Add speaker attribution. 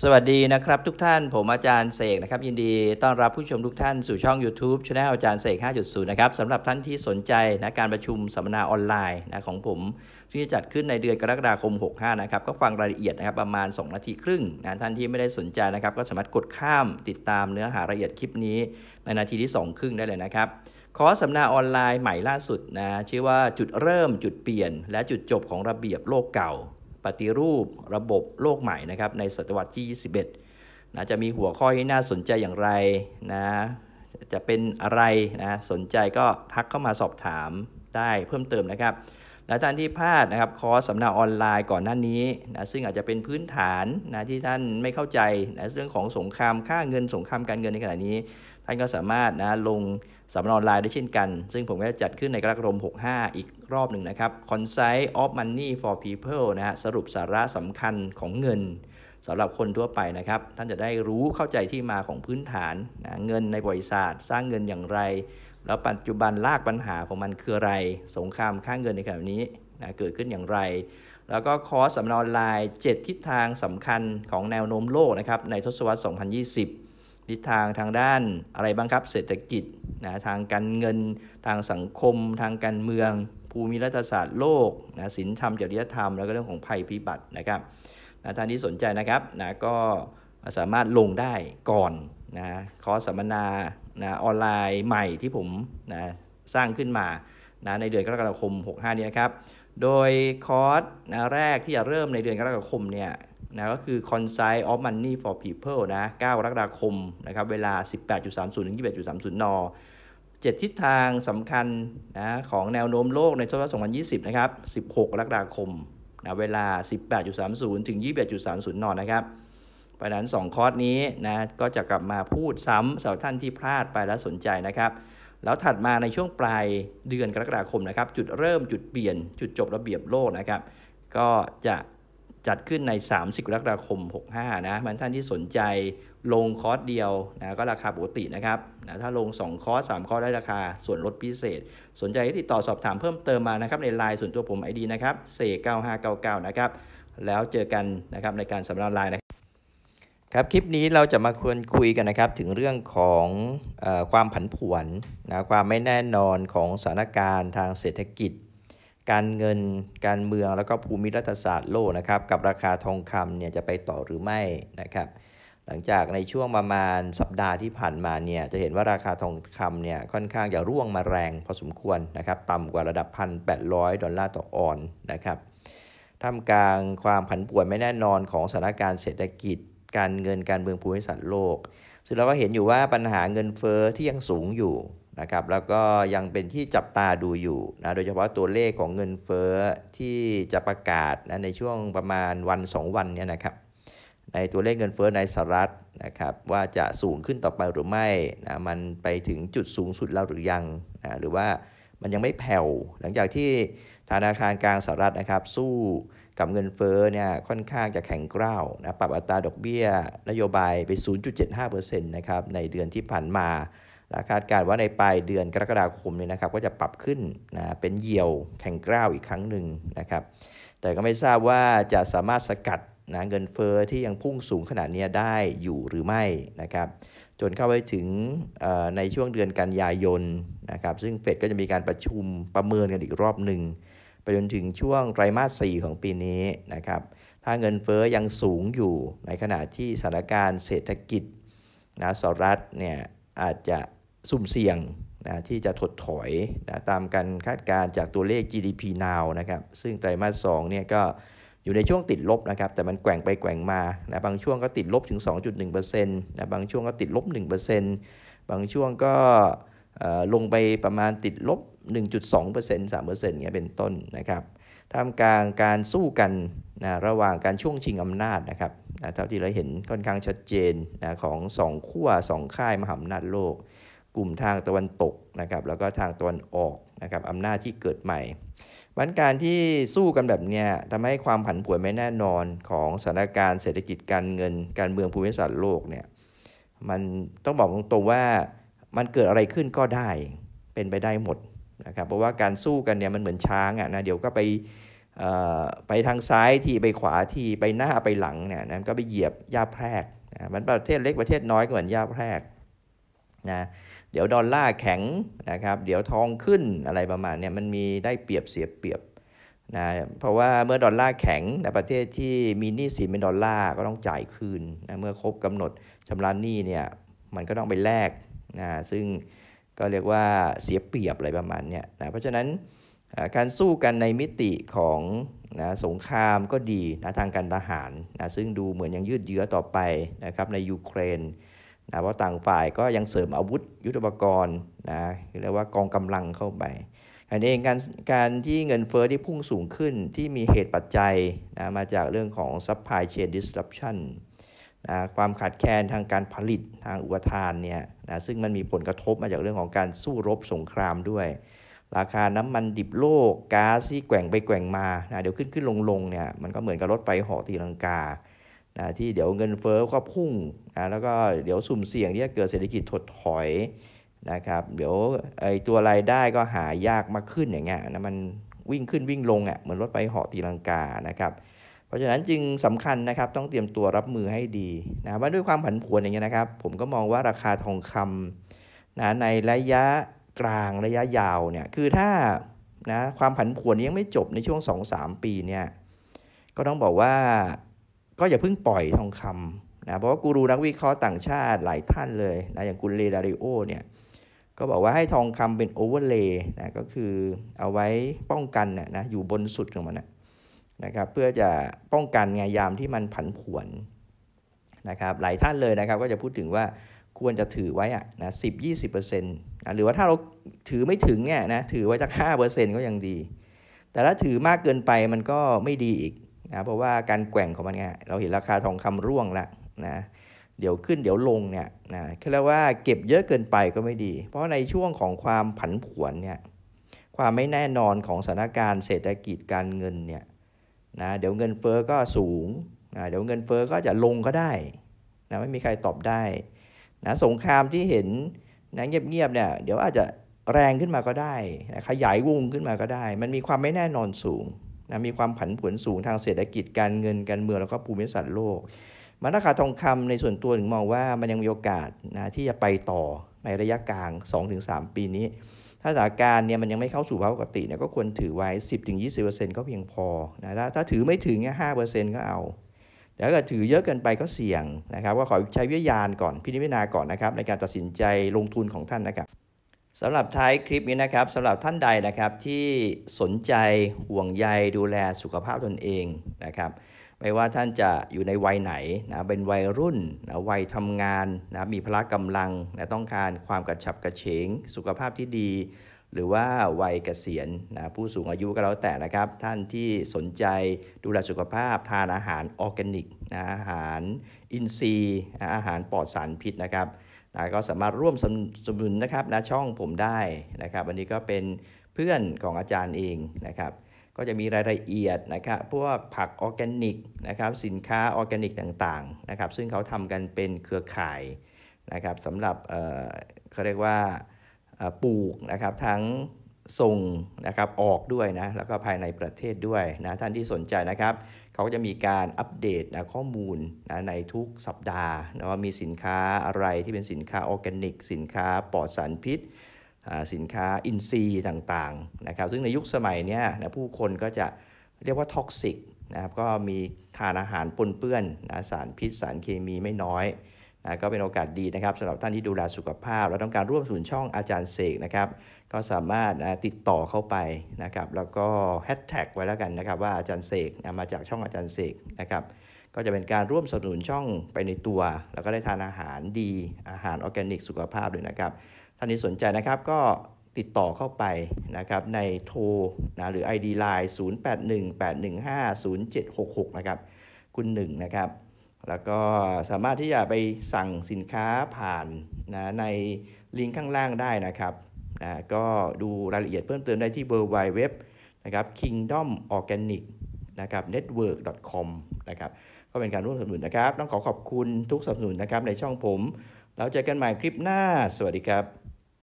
Speaker 1: สวัสดีนะครับทุกท่านผมอาจารย์เสกนะครับ ยินดีต้อนรับผู้ชมทุกท่านสู่ช่อง YouTube ช anel อาจารย์เสก5.0นะครับสำหรับท่านที่สนใจนะการประชุมสัมมนาออนไลน์นะของผมซึ่งจะจัดขึ้นในเดือนกรกฎาคม 65 นะครับ ก็ฟังรายละเอียดนะครับประมาณ 2 นาทีครึ่งนะท่านที่ไม่ได้สนใจนะครับก็สามารถกดข้ามติดตามเนื้อหารายละเอียดคลิปนี้ในนาทีที่ 2 ครึ่งได้เลยนะครับคอร์สสัมมนาออนไลน์ใหม่ล่าสุดนะชื่อว่าจุดเริ่มจุดเปลี่ยน และจุดจบของระเบียบโลกเก่าปฏิรูประบบโลกใหม่นะครับในศตวรรษที่ 21นะจะมีหัวข้อที่น่าสนใจอย่างไรนะจะเป็นอะไรนะสนใจก็ทักเข้ามาสอบถามได้เพิ่มเติมนะครับ และท่านที่พลาดนะครับ คอร์สสำนักออนไลน์ก่อนหน้านี้นะซึ่งอาจจะเป็นพื้นฐานนะที่ท่านไม่เข้าใจนะเรื่องของสงครามค่าเงินสงครามการเงินในขณะนี้ท่านก็สามารถนะลงสำนอนไลน์ได้เช่นกัน ซึ่งผมก็จะจัดขึ้นในกรกฎาคม65 อีกรอบหนึ่งนะครับ Concise of Money for People นะฮะสรุปสาระสำคัญของเงินสำหรับคนทั่วไปนะครับ ท่านจะได้รู้เข้าใจที่มาของพื้นฐานนะเงินในบริษัทสร้างเงินอย่างไร แล้วปัจจุบันลากปัญหาของมันคืออะไร สงครามค่างเงินในขณะนี้นะเกิดขึ้นอย่างไร แล้วก็คอร์สสำนอนไลน์ 7 ทิศทางสำคัญของแนวโน้มโลกนะครับในทศวรรษ2020ทิศทางทางด้านอะไรบ้างครับเศรษฐกิจนะทางการเงินทางสังคม ทางการเมืองภูมิรัฐศาสตร์โลกนะศีลธรรมจริยธรรมแล้วก็เรื่องของภัยพิบัตินะครับนะท่านที่สนใจนะครับนะก็สามารถลงได้ก่อนนะคอร์สสัมมนานะออนไลน์ใหม่ที่ผมนะสร้างขึ้นมานะในเดือนกรกฎาคม 65 นี้นะครับ โดยคอร์สนะแรกที่จะเริ่มในเดือนกรกฎาคมเนี่ยนะก็คือ Concise of Money for People นะ9กรกฎาคมนะครับ เวลา 18.30ถึง21.30น7ทิศทางสำคัญนะของแนวโน้มโลกในทศวรรษ2020 นะครับ 16กรกฎาคมนะ เวลา 18.30ถึง21.30นนะครับเพราะนั้น 2 คอร์สนี้นะ ก็จะกลับมาพูดซ้ำสำหรับท่านที่พลาดไปและสนใจนะครับ แล้วถัดมาในช่วงปลายเดือนกรกฎาคมนะครับ จุดเริ่ม จุดเปลี่ยน จุดจบระเบียบโลกนะครับ ก็จะจัดขึ้นใน 30กรกฎาคม 65 นะมันท่านที่สนใจลงคอร์สเดียวนะ ก็ราคาปกตินะครับ นะ ถ้าลง 2 คอร์ส 3 คอร์สได้ราคา ส่วนลดพิเศษ สนใจติดต่อสอบถามเพิ่มเติมมานะครับในไลน์ส่วนตัวผม ID นะครับเา9599นะครับ แล้วเจอกันนะครับในการสำนัไลน์นะครับ ครับ คลิปนี้เราจะมาควรคุยกันนะครับ ถึงเรื่องของอความผันผวนนะ ความไม่แน่นอนของสถานการณ์ทางเศรษฐกิจการเงินการเมืองแล้วก็ภูมิรัฐศาสตร์โลกนะครับกับราคาทองคำเนี่ยจะไปต่อหรือไม่นะครับ หลังจากในช่วงประมาณสัปดาห์ที่ผ่านมาเนี่ยจะเห็นว่าราคาทองคำเนี่ยค่อนข้างจะร่วงมาแรงพอสมควรนะครับ ต่ำกว่าระดับ 1,800 ดอลลาร์ต่อออนนะครับท่ามกลางความผันผวนไม่แน่นอนของสถานการณ์เศรษฐกิจ การเงินการเมืองภูมิศาสตร์โลก ซึ่งเราก็เห็นอยู่ว่าปัญหาเงินเฟอ้อที่ยังสูงอยู่นะครับแล้วก็ยังเป็นที่จับตาดูอยู่นะโดยเฉพาะตัวเลขของเงินเฟอ้อที่จะประกาศนะในช่วงประมาณวัน 2 วันเนี่ยนะครับในตัวเลขเงินเฟอ้อในสหรัฐนะครับว่าจะสูงขึ้นต่อไปหรือไม่นะมันไปถึงจุดสูงสุดแล้วหรือยังนะหรือว่ามันยังไม่แผ่ว หลังจากที่ธนาคารกลางสหรัฐนะครับ สู้กับเงินเฟ้อเนี่ยค่อนข้างจะแข็งกร้าวนะปรับอัตราดอกเบี้ยนโยบายไป 0.75%นะครับในเดือนที่ผ่านมาละคาดการณ์ว่าในปลายเดือนกรกฎาคมเนี่ยนะครับก็จะปรับขึ้นนะเป็นเหยี่ยวแข่งกล้าวอีกครั้งหนึ่งนะครับ แต่ก็ไม่ทราบว่าจะสามารถสกัดนะเงินเฟอ้อที่ยังพุ่งสูงขนาดนี้ได้อยู่หรือไม่นะครับ จนเข้าไปถึงในช่วงเดือนกันยายนนะครับซึ่งเฟดก็จะมีการประชุมประเมินกันอีกรอบหนึ่งไปจนถึงช่วงไตรมาส4ของปีนี้นะครับ ถ้าเงินเฟอ้อยังสูงอยู่ในขณะที่สถานการณ์เศรษฐกิจนะสหรัฐเนี่ยอาจจะสุ่มเสี่ยงนะที่จะถดถอยนะตามการคาดการจากตัวเลข GDP now นะครับซึ่งไตรมาส2เนี่ยก็อยู่ในช่วงติดลบนะครับแต่มันแกว่งไปแกว่งมานะบางช่วงก็ติดลบถึง 2.1%นะบางช่วงก็ติดลบ 1%บางช่วงก็ลงไปประมาณติดลบ 1.2% 3%เงี้ยเป็นต้นนะครับท่ามกลางการสู้กันนะระหว่างการช่วงชิงอำนาจนะครับนะเท่าที่เราเห็นค่อนข้างชัดเจนนะของ2ขั้ว2 ค่ายมหาอำนาจโลกกลุ่มทางตะวันตกนะครับแล้วก็ทางตะวันออกนะครับอำนาจที่เกิดใหม่บันการที่สู้กันแบบเนี้ยทำให้ความผันผวนไม่แน่นอนของสถานการณ์เศรษฐกิจการเงินการเมืองภูมิศาสตร์โลกเนี่ยมันต้องบอกตรงๆว่ามันเกิดอะไรขึ้นก็ได้เป็นไปได้หมดนะครับเพราะว่าการสู้กันเนี่ยมันเหมือนช้างอ่ะนะเดี๋ยวก็ไปไปทางซ้ายทีไปขวาทีไปหน้าไปหลังเนี่ยนะก็ไปเหยียบหญ้าแพรกนะมันประเทศเล็กประเทศน้อยก็เหมือนหญ้าแพรกนะเดี๋ยวดอลลาร์แข็งนะครับเดี๋ยวทองขึ้นอะไรประมาณเนี่ยมันมีได้เปรียบเสียเปรียบนะเพราะว่าเมื่อดอลลาร์แข็งในประเทศที่มีหนี้สินเป็นดอลลาร์ก็ต้องจ่ายคืนนะเมื่อครบกำหนดชำระหนี้เนี่ยมันก็ต้องไปแลกนะซึ่งก็เรียกว่าเสียเปรียบอะไรประมาณเนี่ยนะเพราะฉะนั้นการสู้กันในมิติของนะสงครามก็ดีนะทางการทหารนะซึ่งดูเหมือนยังยืดเยื้อต่อไปนะครับในยูเครนนะเพราะต่างฝ่ายก็ยังเสริมอาวุธยุทธปกรณ์นะเรียกว่ากองกำลังเข้าไปอันเองการการที่เงินเฟอ้อที่พุ่งสูงขึ้นที่มีเหตุปัจจัยนะมาจากเรื่องของ supply chain disruption นะความขาดแคลนทางการผลิตทางอุปทานเนี่ยนะซึ่งมันมีผลกระทบมาจากเรื่องของการสู้รบสงครามด้วย ราคาน้ำมันดิบโลกก๊าซที่แกว่งไปแกว่งมานะเดี๋ยวขึ้นขึ้นลงลงเนี่ยมันก็เหมือนกับรถไฟหอตีลังกาที่เดี๋ยวเงินเฟ้อก็พุ่งนะแล้วก็เดี๋ยวสุ่มเสี่ยงที่จะเกิดเศรษฐกิจถดถอยนะครับ เดี๋ยวไอ้ตัวรายได้ก็หายากมากขึ้นอย่างเงี้ยนะ มันวิ่งขึ้นวิ่งลงอะ่ะ เหมือนรถไฟเหาะตีลังกา นะครับ เพราะฉะนั้นจึงสำคัญนะครับ ต้องเตรียมตัวรับมือให้ดีนะว่าด้วยความผันผวนอย่างเงี้ยนะครับ ผมก็มองว่าราคาทองคำนะในระยะกลางระยะยาวเนี่ย คือถ้านะความผันผวนยังไม่จบในช่วง2-3ปีเนี่ย ก็ต้องบอกว่าก็อย่าเพิ่งปล่อยทองคำนะ เพราะว่ากูรูนักวิเคราะห์ต่างชาติหลายท่านเลยนะอย่างกุลเลดาริโอเนี่ยก็บอกว่าให้ทองคำเป็นโอเวอร์เลย์นะก็คือเอาไว้ป้องกันนะนะอยู่บนสุดของมันนะนะครับเพื่อจะป้องกันไงยามที่มันผันผวนนะครับหลายท่านเลยนะครับก็จะพูดถึงว่าควรจะถือไว้อะนะสิบยี่สิบเปอร์เซ็นต์นะหรือว่าถ้าเราถือไม่ถึงเนี่ยนะถือไว้สักห้าเปอร์เซ็นต์ก็ยังดี แต่ถ้าถือมากเกินไปมันก็ไม่ดีอีกนะเพราะว่าการแกว่งของมันเนี่ยเราเห็นราคาทองคำร่วงแลวนะเดี๋ยวขึ้นเดี๋ยวลงเนี่ยนะคือแล้วว่าเก็บเยอะเกินไปก็ไม่ดี เพราะในช่วงของความผันผวนเนี่ย ความไม่แน่นอนของสถานการณ์เศรษฐกิจการเงินเนี่ยนะเดี๋ยวเงินเฟอ้อก็สูงนะเดี๋ยวเงินเฟอ้อก็จะลงก็ได้นะไม่มีใครตอบได้นะสงครามที่เห็นนะเงียบๆ เนี่ย เดี๋ยวอาจจะแรงขึ้นมาก็ได้นะขยายวงขึ้นมาก็ได้ มันมีความไม่แน่นอนสูงนะมีความผันผวนสูงทางเศรษฐกิจการเงินการเมืองแล้วก็ภูมิศาสตร์โลกมันราคาทองคำในส่วนตัวถึงมองว่ามันยังมีโอกาสนะที่จะไปต่อในระยะกลาง 2-3 ปีนี้ ถ้าสถานการณ์เนี่ยมันยังไม่เข้าสู่ภาวะปกติเนี่ยก็ควรถือไว้ 10-20%ก็เพียงพอนะถ้าถ้าถือไม่ถึงเนี่ย5%ก็เอา แต่ถ้าถือเยอะเกินไปก็เสี่ยงนะครับว่าขอใช้วิญญาณก่อนพิจารณาก่อนนะครับในการตัดสินใจลงทุนของท่านนะครับสำหรับท้ายคลิปนี้นะครับสำหรับท่านใดนะครับที่สนใจห่วงใยดูแลสุขภาพตนเองนะครับ ไม่ว่าท่านจะอยู่ในวัยไหนนะเป็นวัยรุ่นนะวัยทำงานนะมีพละกำลังนะต้องการความกระฉับกระเฉง สุขภาพที่ดี หรือว่าวัยเกษียณนะผู้สูงอายุก็แล้วแต่นะครับ ท่านที่สนใจดูแลสุขภาพทานอาหารออร์แกนิกนะอาหารอินทรีย์ อาหารปลอดสารพิษนะครับนะก็สามารถร่วมสนุนนะครับนะช่องผมได้นะครับวันนี้ก็เป็นเพื่อนของอาจารย์เองนะครับก็จะมีรายละเอียดนะครับพวกผักออร์แกนิกนะครับสินค้าออร์แกนิกต่างๆนะครับซึ่งเขาทำกันเป็นเครือข่ายนะครับสำหรับเขาเรียกว่าปลูกนะครับทั้งส่งนะครับออกด้วยนะแล้วก็ภายในประเทศด้วยนะท่านที่สนใจนะครับเขาก็จะมีการอัปเดตนะข้อมูลนะในทุกสัปดาห์นะว่ามีสินค้าอะไรที่เป็นสินค้าออร์แกนิกสินค้าปลอดสารพิษสินค้าอินทรีย์ต่างๆนะครับซึ่งในยุคสมัยนี้นะผู้คนก็จะเรียกว่าท็อกซิกนะครับก็มีทานอาหารปนเปื้อนนะสารพิษสารเคมีไม่น้อยนะก็เป็นโอกาสดีนะครับสำหรับท่านที่ดูแลสุขภาพ และต้องการร่วมสนุนช่องอาจารย์เสกนะครับ ก็สามารถนะติดต่อเข้าไปนะครับ แล้วก็แฮชแท็กไว้แล้วกันนะครับว่าอาจารย์เสกนะมาจากช่องอาจารย์เสกนะครับ ก็จะเป็นการร่วมสนสนุนช่องไปในตัว แล้วก็ได้ทานอาหารดีอาหารออร์แกนิกสุขภาพด้วยนะครับ ท่านที่สนใจนะครับก็ติดต่อเข้าไปนะครับในโทรนะ หรือ ID Line 0818150766 นะครับคุณหนึ่งนะครับแล้วก็สามารถที่จะไปสั่งสินค้าผ่านนะในลิงก์ข้างล่างได้นะครับนะก็ดูรายละเอียดเพิ่มเติมได้ที่เเอร์ไวว็บนะครับ kingdom organic นะครับ network com นะครับ ก็เป็นการร่วมสนับสนุนนะครับ ต้องขอขอบคุณทุกสนับสนุนนะครับในช่องผมเราเจอกันใหม่คลิปหน้าสวัสดีครับ